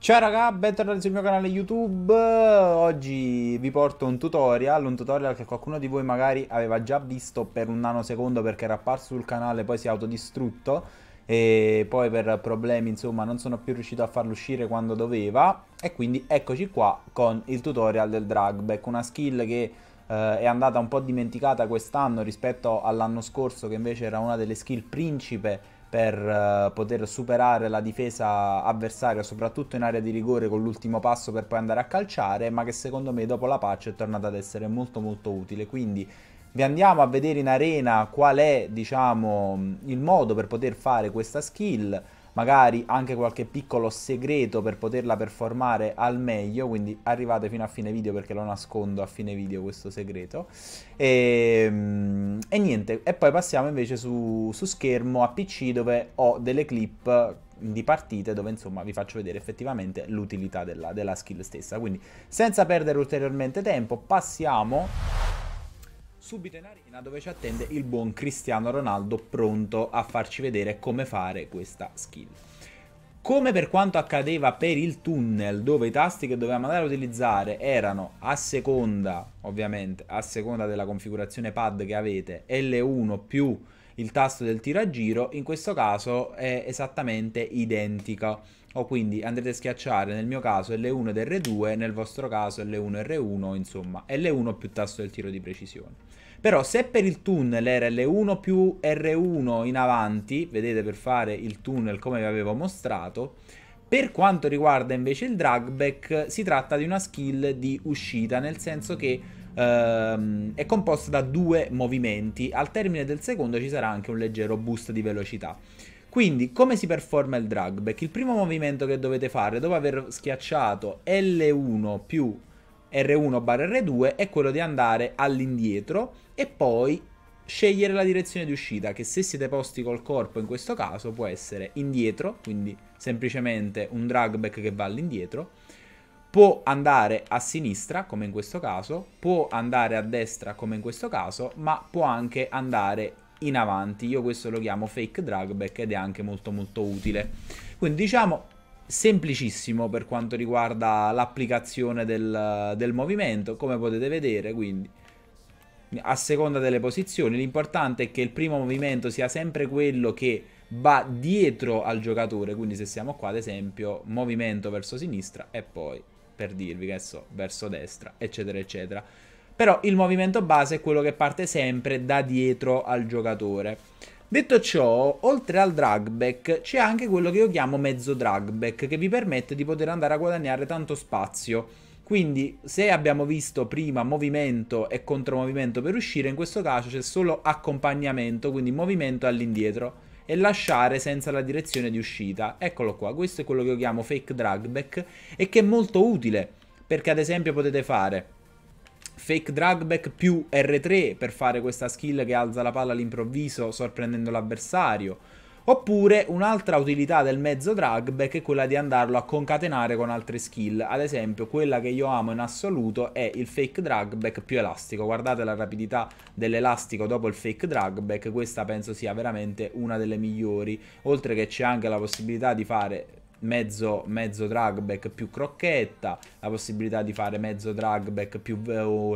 Ciao raga, bentornati sul mio canale YouTube, oggi vi porto un tutorial, un tutorial che qualcuno di voi magari aveva già visto per un nanosecondo perché era apparso sul canale poi si è autodistrutto e poi per problemi insomma non sono più riuscito a farlo uscire quando doveva e quindi eccoci qua con il tutorial del dragback, una skill che eh, è andata un po' dimenticata quest'anno rispetto all'anno scorso che invece era una delle skill principe per eh, poter superare la difesa avversaria, soprattutto in area di rigore con l'ultimo passo per poi andare a calciare, ma che secondo me dopo la pace è tornata ad essere molto molto utile. Quindi vi andiamo a vedere in arena qual è, diciamo, il modo per poter fare questa skill magari anche qualche piccolo segreto per poterla performare al meglio, quindi arrivate fino a fine video perché lo nascondo a fine video questo segreto. E, ehm, e niente, e poi passiamo invece su, su schermo a PC dove ho delle clip di partite dove insomma vi faccio vedere effettivamente l'utilità della, della skill stessa. Quindi senza perdere ulteriormente tempo passiamo subito in arena dove ci attende il buon Cristiano Ronaldo pronto a farci vedere come fare questa skill. Come per quanto accadeva per il tunnel, dove i tasti che dovevamo andare a utilizzare erano a seconda, ovviamente, a seconda della configurazione pad che avete, L1 più il tasto del tiro a giro, in questo caso è esattamente identico. O quindi andrete a schiacciare nel mio caso L1 ed R2, nel vostro caso L1 e R1, insomma L1 più tasto del tiro di precisione. Però se per il tunnel era L1 più R1 in avanti, vedete per fare il tunnel come vi avevo mostrato, per quanto riguarda invece il dragback si tratta di una skill di uscita, nel senso che ehm, è composta da due movimenti, al termine del secondo ci sarà anche un leggero boost di velocità. Quindi, come si performa il drag back? Il primo movimento che dovete fare dopo aver schiacciato L1 più R1 barra R2 è quello di andare all'indietro e poi scegliere la direzione di uscita, che se siete posti col corpo in questo caso può essere indietro, quindi semplicemente un drag back che va all'indietro, può andare a sinistra, come in questo caso, può andare a destra, come in questo caso, ma può anche andare in avanti. Io questo lo chiamo fake drag back ed è anche molto molto utile. Quindi diciamo semplicissimo per quanto riguarda l'applicazione del, del movimento, come potete vedere, quindi a seconda delle posizioni. L'importante è che il primo movimento sia sempre quello che va dietro al giocatore, quindi se siamo qua ad esempio movimento verso sinistra e poi per dirvi che so, verso destra, eccetera, eccetera. Però il movimento base è quello che parte sempre da dietro al giocatore. Detto ciò, oltre al dragback c'è anche quello che io chiamo mezzo dragback che vi permette di poter andare a guadagnare tanto spazio. Quindi se abbiamo visto prima movimento e contromovimento per uscire, in questo caso c'è solo accompagnamento, quindi movimento all'indietro e lasciare senza la direzione di uscita. Eccolo qua, questo è quello che io chiamo fake dragback e che è molto utile perché ad esempio potete fare fake dragback più R3 per fare questa skill che alza la palla all'improvviso sorprendendo l'avversario Oppure un'altra utilità del mezzo dragback è quella di andarlo a concatenare con altre skill. Ad esempio, quella che io amo in assoluto è il fake dragback più elastico. Guardate la rapidità dell'elastico dopo il fake dragback, questa penso sia veramente una delle migliori. Oltre che c'è anche la possibilità di fare mezzo, mezzo dragback più crocchetta, la possibilità di fare mezzo dragback più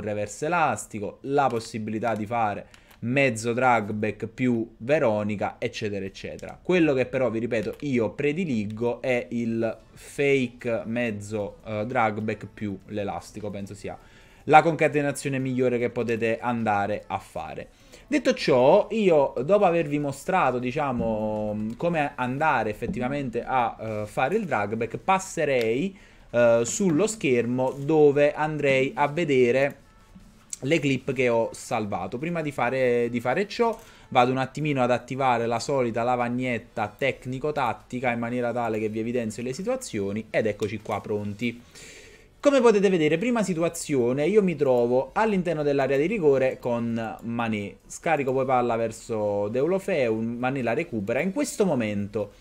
reverse elastico, la possibilità di fare mezzo dragback più Veronica, eccetera, eccetera. Quello che però, vi ripeto, io prediligo è il fake mezzo uh, eh, dragback più l'elastico, penso sia la concatenazione migliore che potete andare a fare. Detto ciò, io dopo avervi mostrato, diciamo, come andare effettivamente a uh, fare il dragback, passerei uh, sullo schermo dove andrei a vedere le clip che ho salvato. Prima di fare, di fare ciò vado un attimino ad attivare la solita lavagnetta tecnico-tattica in maniera tale che vi evidenzio le situazioni ed eccoci qua pronti. Come potete vedere, prima situazione, io mi trovo all'interno dell'area di rigore con Mané. Scarico poi palla verso Deulofeu, Mané la recupera. In questo momento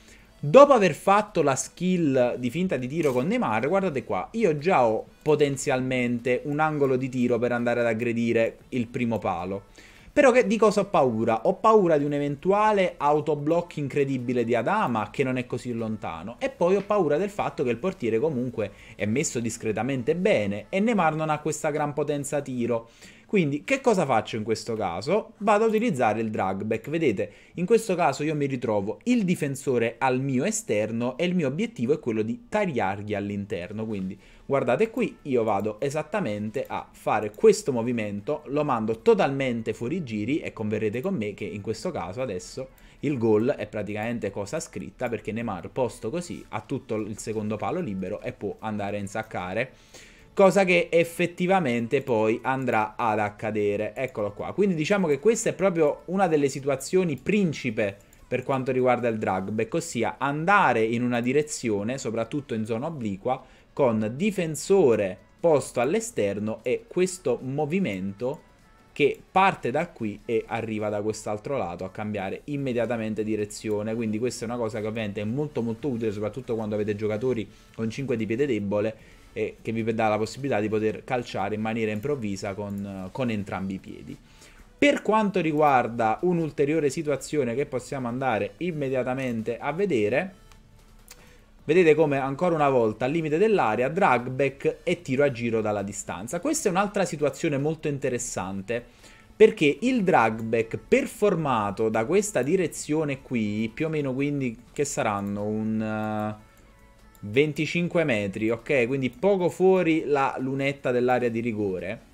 Dopo aver fatto la skill di finta di tiro con Neymar, guardate qua, io già ho potenzialmente un angolo di tiro per andare ad aggredire il primo palo. Però che, di cosa ho paura? Ho paura di un eventuale autoblock incredibile di Adama che non è così lontano e poi ho paura del fatto che il portiere comunque è messo discretamente bene e Neymar non ha questa gran potenza tiro. Quindi che cosa faccio in questo caso? Vado a utilizzare il drag back, vedete, in questo caso io mi ritrovo il difensore al mio esterno e il mio obiettivo è quello di tagliargli all'interno, quindi guardate qui io vado esattamente a fare questo movimento, lo mando totalmente fuori giri e converrete con me che in questo caso adesso il gol è praticamente cosa scritta perché Neymar posto così ha tutto il secondo palo libero e può andare a insaccare cosa che effettivamente poi andrà ad accadere. Eccolo qua. Quindi diciamo che questa è proprio una delle situazioni principe per quanto riguarda il dragback, ossia andare in una direzione, soprattutto in zona obliqua, con difensore posto all'esterno e questo movimento che parte da qui e arriva da quest'altro lato a cambiare immediatamente direzione. Quindi questa è una cosa che ovviamente è molto molto utile, soprattutto quando avete giocatori con 5 di piede debole e che vi dà la possibilità di poter calciare in maniera improvvisa con, con entrambi i piedi. Per quanto riguarda un'ulteriore situazione che possiamo andare immediatamente a vedere, Vedete come ancora una volta al limite dell'area, drag back e tiro a giro dalla distanza. Questa è un'altra situazione molto interessante perché il drag back performato da questa direzione qui, più o meno quindi che saranno un... Uh 25 metri, ok? Quindi poco fuori la lunetta dell'area di rigore.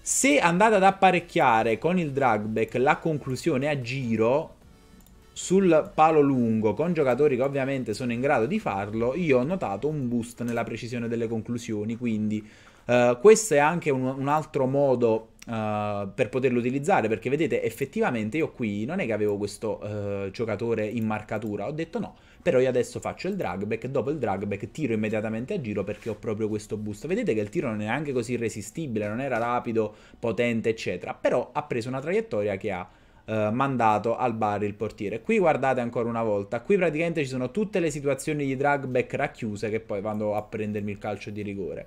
Se andate ad apparecchiare con il dragback la conclusione a giro sul palo lungo con giocatori che ovviamente sono in grado di farlo, io ho notato un boost nella precisione delle conclusioni, quindi uh, questo è anche un, un altro modo uh, per poterlo utilizzare, perché vedete effettivamente io qui non è che avevo questo uh, giocatore in marcatura, ho detto no, però io adesso faccio il drag back, dopo il drag back tiro immediatamente a giro perché ho proprio questo boost. Vedete che il tiro non è neanche così resistibile, non era rapido, potente, eccetera. Però ha preso una traiettoria che ha Uh, mandato al bar il portiere. Qui guardate ancora una volta, qui praticamente ci sono tutte le situazioni di drag back racchiuse che poi vanno a prendermi il calcio di rigore.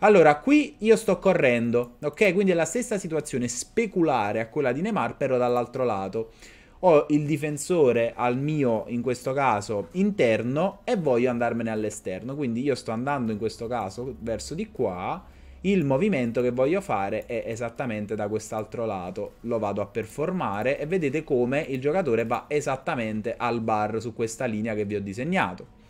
Allora, qui io sto correndo, ok? Quindi è la stessa situazione speculare a quella di Neymar, però dall'altro lato ho il difensore al mio, in questo caso, interno e voglio andarmene all'esterno. Quindi io sto andando in questo caso verso di qua. Il movimento che voglio fare è esattamente da quest'altro lato. Lo vado a performare e vedete come il giocatore va esattamente al bar su questa linea che vi ho disegnato.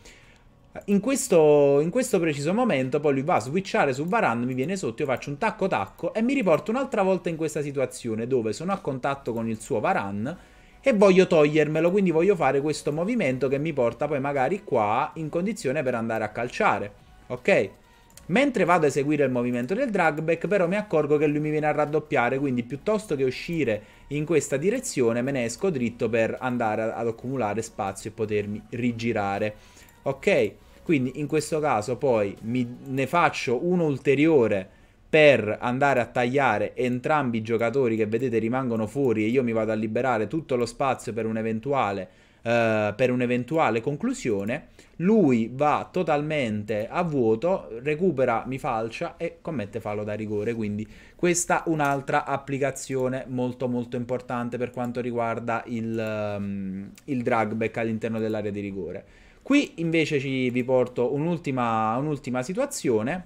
In questo, in questo, preciso momento poi lui va a switchare su Varan, mi viene sotto, io faccio un tacco tacco e mi riporto un'altra volta in questa situazione dove sono a contatto con il suo Varan e voglio togliermelo, quindi voglio fare questo movimento che mi porta poi magari qua in condizione per andare a calciare, ok? Mentre vado a eseguire il movimento del dragback però mi accorgo che lui mi viene a raddoppiare, quindi piuttosto che uscire in questa direzione me ne esco dritto per andare ad accumulare spazio e potermi rigirare, ok? Quindi in questo caso poi mi, ne faccio uno ulteriore per andare a tagliare entrambi i giocatori che vedete rimangono fuori e io mi vado a liberare tutto lo spazio per un'eventuale Uh, eh, per un'eventuale conclusione. Lui va totalmente a vuoto, recupera mi falcia e commette fallo da rigore. Quindi questa è un'altra applicazione molto molto importante per quanto riguarda il, um, il drag back all'interno dell'area di rigore. Qui invece ci, vi porto un'ultima, un'ultima situazione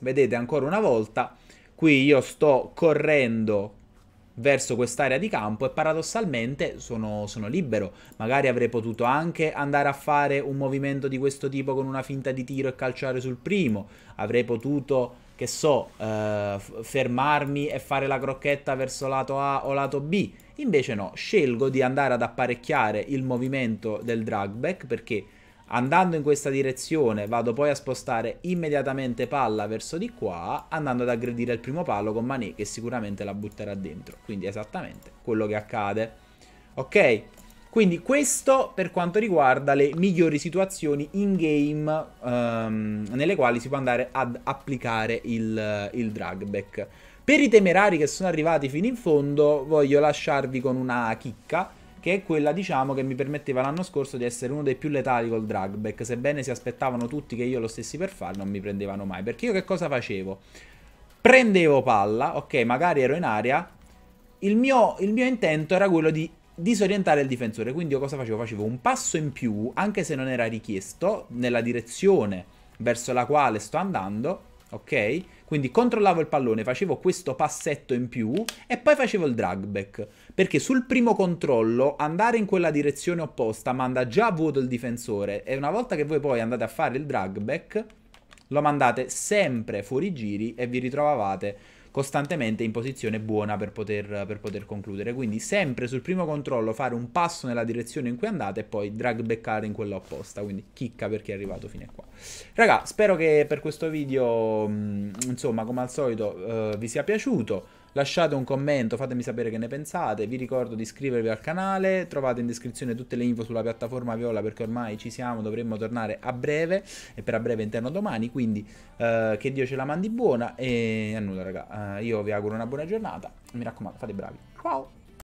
Vedete ancora una volta, qui io sto correndo verso quest'area di campo e paradossalmente sono, sono, libero. Magari avrei potuto anche andare a fare un movimento di questo tipo con una finta di tiro e calciare sul primo. Avrei potuto, che so, eh, fermarmi e fare la crocchetta verso lato A o lato B. Invece no, scelgo di andare ad apparecchiare il movimento del dragback perché Andando in questa direzione vado poi a spostare immediatamente palla verso di qua andando ad aggredire il primo palo con Mané che sicuramente la butterà dentro. Quindi esattamente quello che accade. Ok? Quindi questo per quanto riguarda le migliori situazioni in game um, nelle quali si può andare ad applicare il, il dragback. Per i temerari che sono arrivati fino in fondo voglio lasciarvi con una chicca che è quella diciamo che mi permetteva l'anno scorso di essere uno dei più letali col dragback, sebbene si aspettavano tutti che io lo stessi per fare, non mi prendevano mai, perché io che cosa facevo? Prendevo palla, ok, magari ero in aria, il mio, il mio intento era quello di disorientare il difensore, quindi io cosa facevo? Facevo un passo in più, anche se non era richiesto, nella direzione verso la quale sto andando, ok? Quindi controllavo il pallone, facevo questo passetto in più e poi facevo il drag back, perché sul primo controllo andare in quella direzione opposta manda già a vuoto il difensore e una volta che voi poi andate a fare il drag back lo mandate sempre fuori giri e vi ritrovavate costantemente in posizione buona per poter, per poter concludere. Quindi sempre sul primo controllo fare un passo nella direzione in cui andate e poi drag beccare in quella opposta. Quindi chicca per chi è arrivato fino a qua. Raga, spero che per questo video, mm, insomma, come al solito, uh, vi sia piaciuto. Lasciate un commento, fatemi sapere che ne pensate. Vi ricordo di iscrivervi al canale. Trovate in descrizione tutte le info sulla piattaforma Viola perché ormai ci siamo, dovremmo tornare a breve e per a breve interno domani. Quindi eh, che Dio ce la mandi buona e a nulla, raga. Eh, io vi auguro una buona giornata. Mi raccomando, fate bravi. Ciao!